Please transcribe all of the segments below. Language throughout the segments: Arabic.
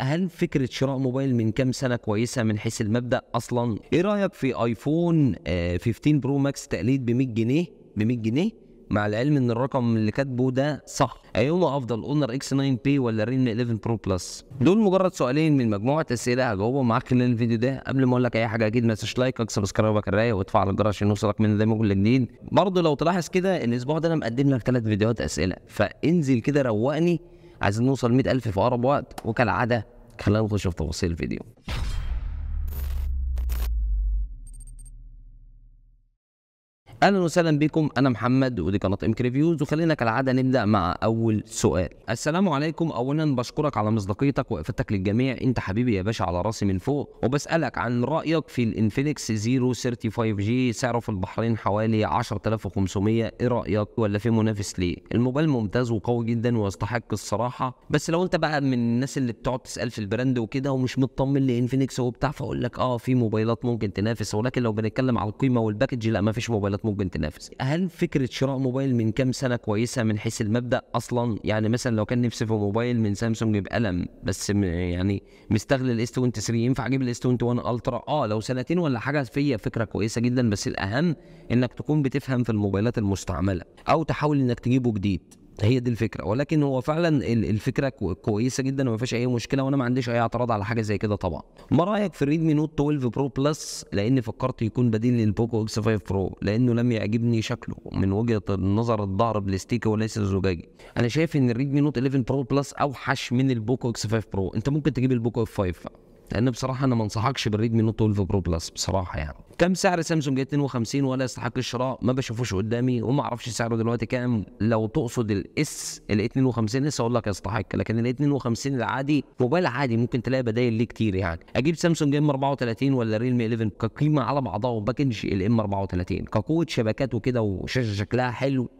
هل فكره شراء موبايل من كام سنه كويسه من حيث المبدا اصلا ايه رايك في ايفون 15 آه، برو ماكس تقليد ب 100 جنيه ب 100 جنيه مع العلم ان الرقم اللي كاتبه ده صح ايهما افضل اونر اكس 9 بي ولا ريلمي 11 برو بلس دول مجرد سؤالين من مجموعه اسئله هجاوبهم معاك خلال الفيديو ده قبل ما اقول لك اي حاجه اكيد ما تنساش لايك وسبسكرايب الرايق وتفعل الجرس عشان يوصلك من دايما كل جديد برضه لو تلاحظ كده الاسبوع ده انا مقدم لك ثلاث فيديوهات اسئله فانزل كده روقني عايزين نوصل 100000 في اقرب وقت وكالعاده خلينا نخش في تفاصيل الفيديو اهلا وسهلا بكم انا محمد ودي قناه امك ريفيوز وخلينا كالعاده نبدا مع اول سؤال السلام عليكم اولا بشكرك على مصداقيتك وقفتك للجميع انت حبيبي يا باشا على راسي من فوق وبسالك عن رايك في الانفينكس زيرو 35 جي سعره في البحرين حوالي 10500 ايه رايك ولا في منافس ليه الموبايل ممتاز وقوي جدا ويستحق الصراحه بس لو انت بقى من الناس اللي بتقعد تسال في البراند وكده ومش مطمن لانفينكس وبتاع فاقول لك اه في موبايلات ممكن تنافس ولكن لو بنتكلم على القيمه والباكج لا مفيش موبايلات ممكن ممكن تنافس هل فكره شراء موبايل من كام سنه كويسه من حيث المبدا اصلا يعني مثلا لو كان نفسي في موبايل من سامسونج بقلم بس يعني مستغل الاس 23 ينفع اجيب الاس 21 الترا اه لو سنتين ولا حاجه فيا فكره كويسه جدا بس الاهم انك تكون بتفهم في الموبايلات المستعمله او تحاول انك تجيبه جديد هي دي الفكره ولكن هو فعلا الفكره كويسه جدا وما فيهاش اي مشكله وانا ما عنديش اي اعتراض على حاجه زي كده طبعا ما رايك في الريدمي نوت 12 برو بلس لان فكرت يكون بديل للبوكو اكس 5 برو لانه لم يعجبني شكله من وجهه النظر الظهر بلاستيكي وليس زجاجي انا شايف ان الريدمي نوت 11 برو بلس اوحش من البوكو اكس 5 برو انت ممكن تجيب البوكو اف 5 لان بصراحه انا ما انصحكش بالريدمي نوت 12 برو بلس بصراحه يعني كم سعر سامسونج 52 ولا يستحق الشراء ما بشوفوش قدامي وما اعرفش سعره دلوقتي كام لو تقصد الاس ال 52 لسه اقول لك يستحق لكن ال 52 العادي موبايل عادي ممكن تلاقي بدايل ليه كتير يعني اجيب سامسونج ام 34 ولا ريلمي 11 كقيمه على بعضها وباكج الام 34 كقوه شبكات وكده وشاشه شكلها حلو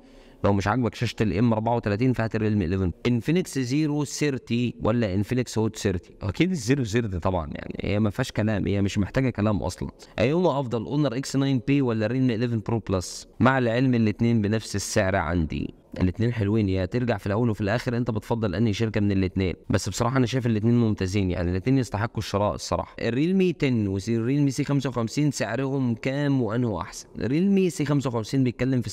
لو مش عاجبك شاشه الام 34 فهات الريلم 11 انفينكس زيرو سيرتي ولا انفينكس هوت سيرتي اكيد الزيرو زيرو ده طبعا يعني هي ما فيهاش كلام هي مش محتاجه كلام اصلا ايهما افضل اونر اكس 9 بي ولا ريلم 11 برو بلس مع العلم الاثنين بنفس السعر عندي الاثنين حلوين يا ترجع في الاول وفي الاخر انت بتفضل انهي شركه من الاثنين بس بصراحه انا شايف الاثنين ممتازين يعني الاثنين يستحقوا الشراء الصراحه الريلمي 10 والريلمي سي 55 سعرهم كام وانه احسن الريلمي سي 55 بيتكلم في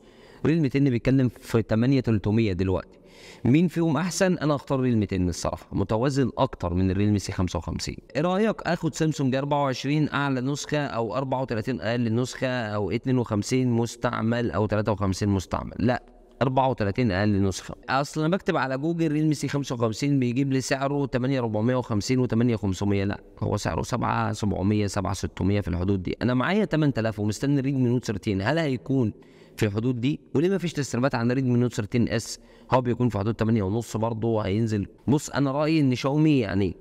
7.5 وريل 200 بيتكلم في 8 300 دلوقتي مين فيهم احسن انا اختار ريل 200 الصراحه متوازن اكتر من الريل سي 55 ايه رايك اخد سامسونج 24 اعلى نسخه او 34 اقل نسخه او 52 مستعمل او 53 مستعمل لا 34 اقل نسخه اصل انا بكتب على جوجل مي سي 55 بيجيب لي سعره 8450 و 8500 لا هو سعره 7 700 7 600 في الحدود دي انا معايا 8000 ومستني ريل نوت 13 هل هيكون في الحدود دي وليه ما فيش تسريبات عن ريدمي نوت 13 اس هو بيكون في حدود 8 ونص برضه هينزل بص انا رايي ان شاومي يعني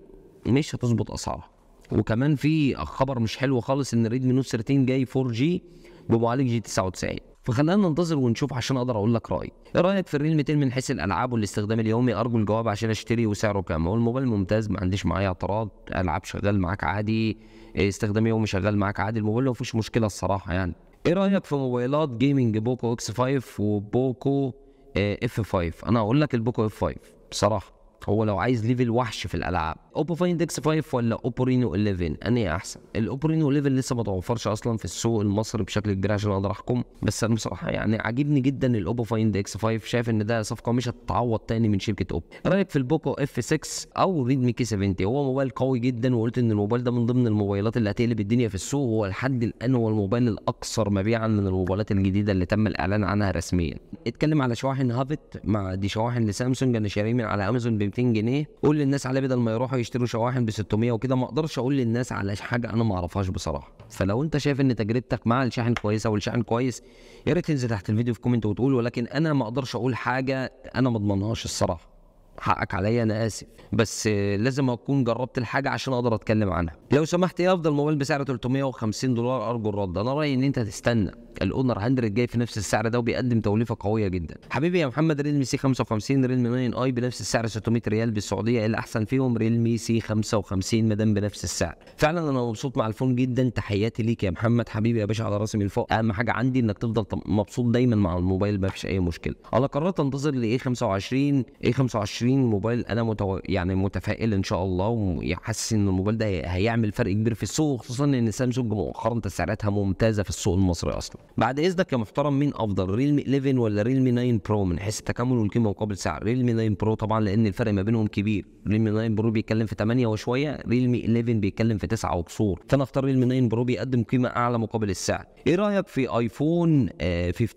مش هتظبط اسعارها وكمان في خبر مش حلو خالص ان ريدمي نوت 13 جاي 4 جي بمعالج جي 99 فخلينا ننتظر ونشوف عشان اقدر اقول لك رايي ايه رايك في الريل 200 من حيث الالعاب والاستخدام اليومي ارجو الجواب عشان اشتري وسعره كام هو الموبايل ممتاز ما عنديش معايا اعتراض العاب شغال معاك عادي إيه، استخدام يومي شغال معاك عادي الموبايل ما فيهوش مشكله الصراحه يعني ايه رايك في موبايلات جيمنج بوكو اكس 5 وبوكو آه، اف 5 انا هقول لك البوكو اف 5 بصراحه هو لو عايز ليفل وحش في الالعاب اوبو فايند اكس 5 ولا اوبو رينو 11 انهي احسن الاوبو رينو 11 لسه ما توفرش اصلا في السوق المصري بشكل كبير عشان اقدر احكم بس انا بصراحه يعني عاجبني جدا الاوبو فايند اكس 5 شايف ان ده صفقه مش هتتعوض تاني من شركه اوبو إيه رايك في البوكو اف 6 او ريدمي كي 70 هو موبايل قوي جدا وقلت ان الموبايل ده من ضمن الموبايلات اللي هتقلب الدنيا في السوق هو لحد الان هو الموبايل الاكثر مبيعا من الموبايلات الجديده اللي تم الاعلان عنها رسميا اتكلم على شواحن هافت مع دي شواحن لسامسونج انا شاريه من على امازون ب 200 جنيه قول للناس عليه بدل ما يروحوا يشتروا شواحن ب 600 وكده ما اقدرش اقول للناس على حاجه انا ما اعرفهاش بصراحه فلو انت شايف ان تجربتك مع الشاحن كويسه والشاحن كويس يا ريت تنزل تحت الفيديو في كومنت وتقول ولكن انا ما اقدرش اقول حاجه انا ما اضمنهاش الصراحه حقك عليا انا اسف بس لازم اكون جربت الحاجه عشان اقدر اتكلم عنها لو سمحت يا إيه افضل موبايل بسعر 350 دولار ارجو الرد انا رايي ان انت تستنى الاونر 100 جاي في نفس السعر ده وبيقدم توليفه قويه جدا حبيبي يا محمد ريلمي سي 55 ريلمي 9 اي بنفس السعر 600 ريال بالسعوديه إيه الاحسن فيهم ريلمي سي 55 مدام بنفس السعر فعلا انا مبسوط مع الفون جدا تحياتي ليك يا محمد حبيبي يا باشا على راسي من فوق اهم حاجه عندي انك تفضل مبسوط دايما مع الموبايل ما فيش اي مشكله انا قررت انتظر لاي 25 اي 25 20 موبايل انا متو... يعني متفائل ان شاء الله وحاسس ان الموبايل ده هيعمل فرق كبير في السوق خصوصا ان سامسونج مؤخرا تسعيراتها ممتازه في السوق المصري اصلا بعد اذنك يا محترم مين افضل ريلمي 11 ولا ريلمي 9 برو من حيث التكامل والقيمه مقابل سعر ريلمي 9 برو طبعا لان الفرق ما بينهم كبير ريلمي 9 برو بيتكلم في 8 وشويه ريلمي 11 بيتكلم في 9 وكسور فانا اختار ريلمي 9 برو بيقدم قيمه اعلى مقابل السعر ايه رايك في ايفون 15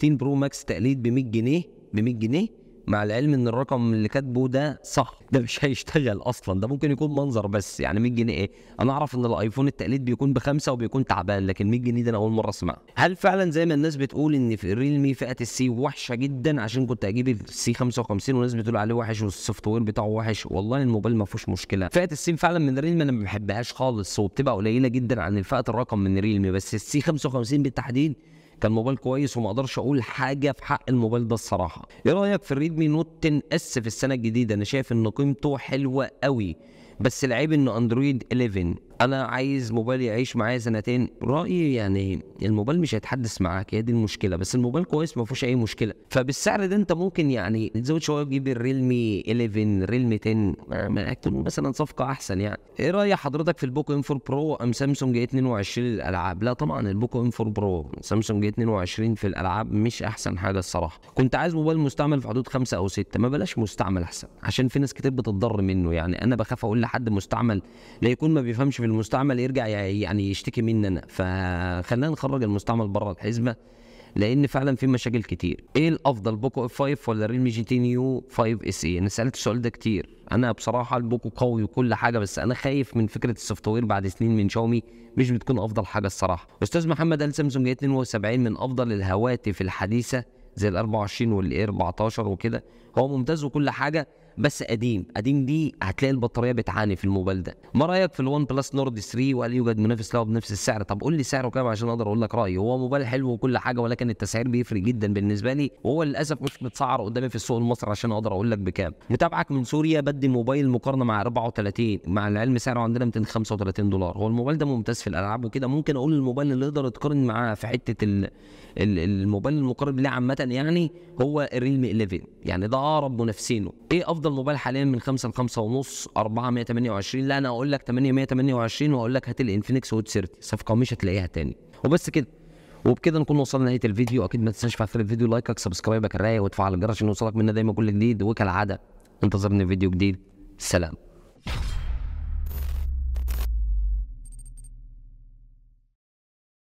آه، برو ماكس تقليد ب 100 جنيه ب 100 جنيه مع العلم ان الرقم اللي كاتبه ده صح ده مش هيشتغل اصلا ده ممكن يكون منظر بس يعني 100 جنيه ايه انا اعرف ان الايفون التقليد بيكون بخمسه وبيكون تعبان لكن 100 جنيه ده انا اول مره اسمعه هل فعلا زي ما الناس بتقول ان في الريلمي فئه السي وحشه جدا عشان كنت اجيب السي 55 والناس بتقول عليه وحش والسوفت وير بتاعه وحش والله الموبايل ما فيهوش مشكله فئه السي فعلا من ريلمي انا ما بحبهاش خالص وبتبقى قليله جدا عن الفئه الرقم من ريلمي بس السي 55 بالتحديد كان موبايل كويس وما اقدرش اقول حاجه في حق الموبايل ده الصراحه ايه رايك في الريدمي نوت 10 اس في السنه الجديده انا شايف ان قيمته حلوه قوي بس العيب انه اندرويد 11 انا عايز موبايل يعيش معايا سنتين رايي يعني الموبايل مش هيتحدث معاك هي دي المشكله بس الموبايل كويس ما فيهوش اي مشكله فبالسعر ده انت ممكن يعني تزود شويه تجيب الريلمي 11 ريلمي 10 تكون مثلا صفقه احسن يعني ايه راي حضرتك في البوكو ام 4 برو ام سامسونج 22 إيه للالعاب لا طبعا البوكو ام 4 برو سامسونج 22 إيه في الالعاب مش احسن حاجه الصراحه كنت عايز موبايل مستعمل في حدود خمسة او ستة ما بلاش مستعمل احسن عشان في ناس كتير بتضر منه يعني انا بخاف اقول لحد مستعمل لا يكون ما بيفهمش في في المستعمل يرجع يعني يشتكي مني انا فخلينا نخرج المستعمل بره الحسبه لان فعلا في مشاكل كتير ايه الافضل بوكو اف 5 ولا ريلمي جي تي نيو 5 اس اي انا سالت السؤال ده كتير انا بصراحه البوكو قوي وكل حاجه بس انا خايف من فكره السوفت وير بعد سنين من شاومي مش بتكون افضل حاجه الصراحه استاذ محمد قال سامسونج 72 من افضل الهواتف الحديثه زي ال 24 وال 14 وكده هو ممتاز وكل حاجه بس قديم قديم دي هتلاقي البطاريه بتعاني في الموبايل ده ما رايك في الون بلس نورد 3 وهل يوجد منافس له بنفس السعر طب قول لي سعره كام عشان اقدر اقول لك رايي هو موبايل حلو وكل حاجه ولكن التسعير بيفرق جدا بالنسبه لي وهو للاسف مش متسعر قدامي في السوق المصري عشان اقدر اقول لك بكام متابعك من سوريا بدي موبايل مقارنه مع 34 مع العلم سعره عندنا 235 دولار هو الموبايل ده ممتاز في الالعاب وكده ممكن اقول الموبايل اللي اقدر اتقارن معاه في حته ال... الموبايل المقارن ليه عامه يعني هو الريلمي 11 يعني ده اقرب منافسينه ايه افضل بفضل موبايل حاليا من 5 ل 5 ونص 4 128 لا انا اقول لك 8 128 واقول لك هات الانفينكس وود 30 صفقه مش هتلاقيها تاني وبس كده وبكده نكون وصلنا لنهايه الفيديو اكيد ما تنساش تفعل الفيديو لايكك سبسكرايبك الرايق وتفعل الجرس عشان يوصلك منا دايما كل جديد وكالعاده انتظرني فيديو جديد سلام